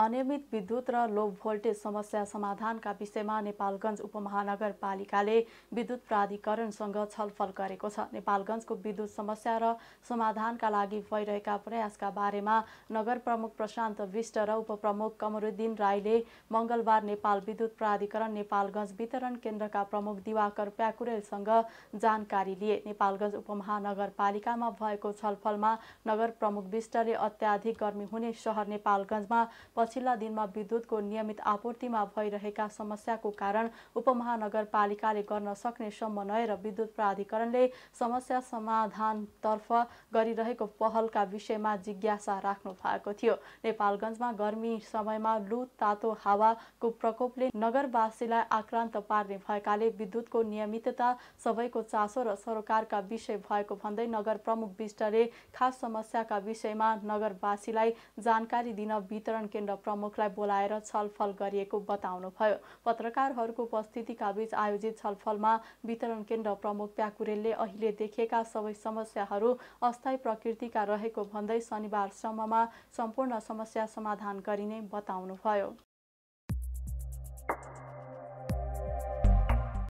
अनियमित विद्युत र लो भोल्टेज समस्या समाधानका विषयमा नेपालगञ्ज उपमहानगरपालिकाले विद्युत प्राधिकरणसँग छलफल गरेको छ नेपालगञ्जको विद्युत समस्या र समाधानका लागि भइरहेका प्रयासका बारेमा नगर प्रमुख प्रशान्त विष्ट र उपप्रमुख कमरुद्दिन राईले मङ्गलबार नेपाल विद्युत प्राधिकरण नेपालगञ्ज वितरण केन्द्रका प्रमुख दिवाकर प्याकुरेलसँग जानकारी लिए नेपालगञ्ज उपमहानगरपालिकामा भएको छलफलमा नगर प्रमुख विष्टले अत्याधिक गर्मी हुने सहर नेपालगञ्जमा पछिल्ला दिनमा विद्युतको नियमित आपूर्तिमा भइरहेका समस्याको कारण उपमहानगरपालिकाले गर्न सक्ने समन्वय र विद्युत प्राधिकरणले समस्या समाधानतर्फ गरिरहेको पहलका विषयमा जिज्ञासा राख्नु भएको थियो नेपालगञ्जमा गर्मी समयमा लु तातो हावाको प्रकोपले नगरवासीलाई आक्रान्त पार्ने भएकाले विद्युतको नियमितता सबैको चासो र सरोकारका विषय भएको भन्दै नगर प्रमुख विष्टले खास समस्याका विषयमा नगरवासीलाई जानकारी दिन वितरण केन्द्र खण्ड प्रमुखलाई बोलाएर छलफल गरिएको बताउनुभयो पत्रकारहरूको उपस्थितिका बीच आयोजित छलफलमा वितरण केन्द्र प्रमुख प्याकुरेलले अहिले देखेका सबै समस्याहरू अस्थायी प्रकृतिका रहेको भन्दै शनिबारसम्ममा सम्पूर्ण समस्या समाधान गरिने बताउनुभयो